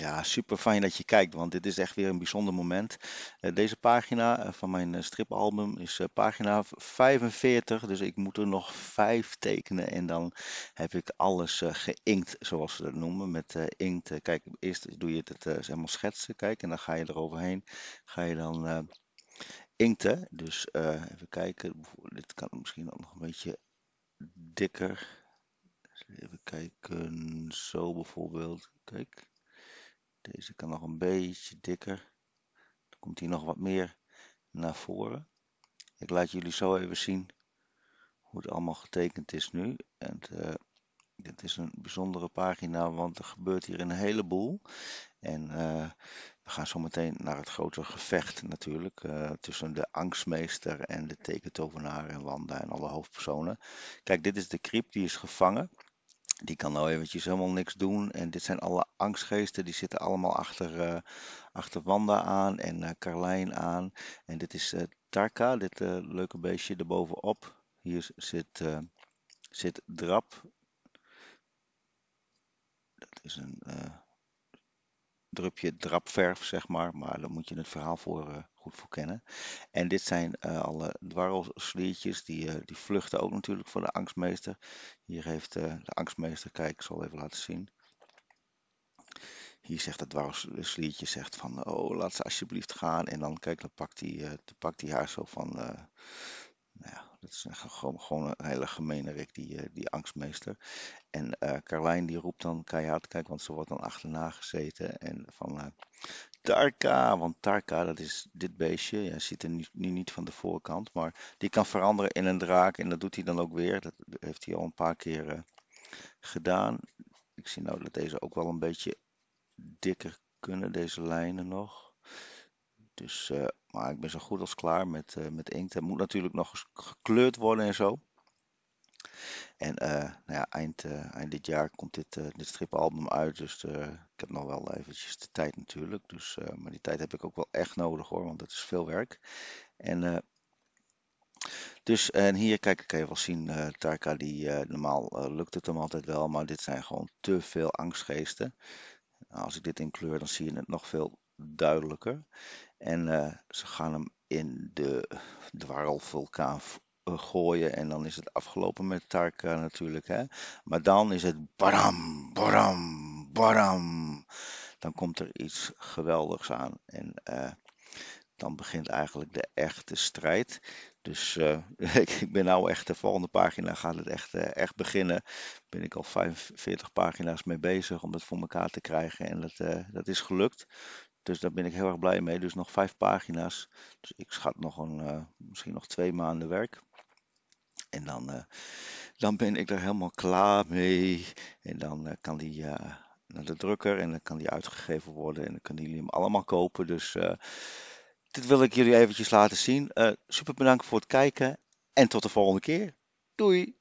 Ja, super fijn dat je kijkt, want dit is echt weer een bijzonder moment. Eh, deze pagina eh, van mijn eh, stripalbum is pagina 45, dus ik moet er nog vijf tekenen en dan heb ik alles geïnkt, zoals ze dat noemen, met inkt. Kijk, eerst doe je het, het helemaal schetsen, kijk, en dan ga je eroverheen, ga je dan inkten. Dus even kijken, dit kan misschien nog een beetje dikker. Dus even kijken, zo bijvoorbeeld, kijk. Deze kan nog een beetje dikker. Dan komt hier nog wat meer naar voren. Ik laat jullie zo even zien hoe het allemaal getekend is nu. En eh, dit is een bijzondere pagina, want er gebeurt hier een heleboel. En eh, we gaan zo meteen naar het grote gevecht natuurlijk. Eh, tussen de angstmeester en de tekentovenaar en Wanda en alle hoofdpersonen. Kijk, dit is de kriep, die is gevangen. Die kan nou eventjes helemaal niks doen. En dit zijn alle angstgeesten. Die zitten allemaal achter, eh, achter Wanda aan en eh, Carlijn aan. En dit is uh, Tarka, dit leuke beestje erbovenop. Hier zit, zit Drap. Dat is een drupje drapverf, zeg maar. Maar daar moet je het verhaal voor eh, goed voor kennen. En dit zijn eh, alle dwarrelsliertjes. Die, eh, die vluchten ook natuurlijk voor de angstmeester. Hier heeft de angstmeester, kijk, ik zal even laten zien. Hier zegt het dwarrelsliertje zegt van, oh, laat ze alsjeblieft gaan. En dan, kijk, dan pakt hij, pakt hij haar zo van, nou ja, dat is gewoon, gewoon een hele gemene rik, die, eh, die angstmeester. En uh, Carlijn die roept dan keihard, kijk, want ze wordt dan achterna gezeten. En van uh, Tarka, want Tarka, dat is dit beestje. Ja, ziet er nu, niet van de voorkant, maar die kan veranderen in een draak. En dat doet hij dan ook weer. Dat heeft hij al een paar keer gedaan. Ik zie nou dat deze ook wel een beetje dikker kunnen, deze lijnen nog. Dus, eh, maar ik ben zo goed als klaar met, eh, met inkt. Het moet natuurlijk nog gekleurd worden en zo. En eh, nou ja, eind, eind dit jaar komt dit, dit stripalbum uit. Dus ik heb nog wel eventjes de tijd natuurlijk. Dus, maar die tijd heb ik ook wel echt nodig hoor, want het is veel werk. En dus en hier, kijk, kan je wel zien, uh, Tarka, die, normaal lukt het hem altijd wel, maar dit zijn gewoon te veel angstgeesten. Nou, als ik dit in kleur, dan zie je het nog veel duidelijker. En eh, ze gaan hem in de dwarrelvulkaan eh, gooien en dan is het afgelopen met Tarka natuurlijk. Hè? Maar dan is het bam baram, baram. Dan komt er iets geweldigs aan en eh, dan begint eigenlijk de echte strijd. Dus ik ben nou echt, de volgende pagina gaat het echt, echt beginnen. Ben ik al 45 pagina's mee bezig om dat voor elkaar te krijgen. En dat, dat is gelukt. Dus daar ben ik heel erg blij mee. Dus nog vijf pagina's. Dus ik schat nog een, eh, misschien nog twee maanden werk. En dan, eh, dan ben ik er helemaal klaar mee. En dan eh, kan die naar de drukker en dan kan die uitgegeven worden. En dan kunnen jullie hem allemaal kopen. Dus dit wil ik jullie eventjes laten zien. super bedankt voor het kijken en tot de volgende keer. Doei!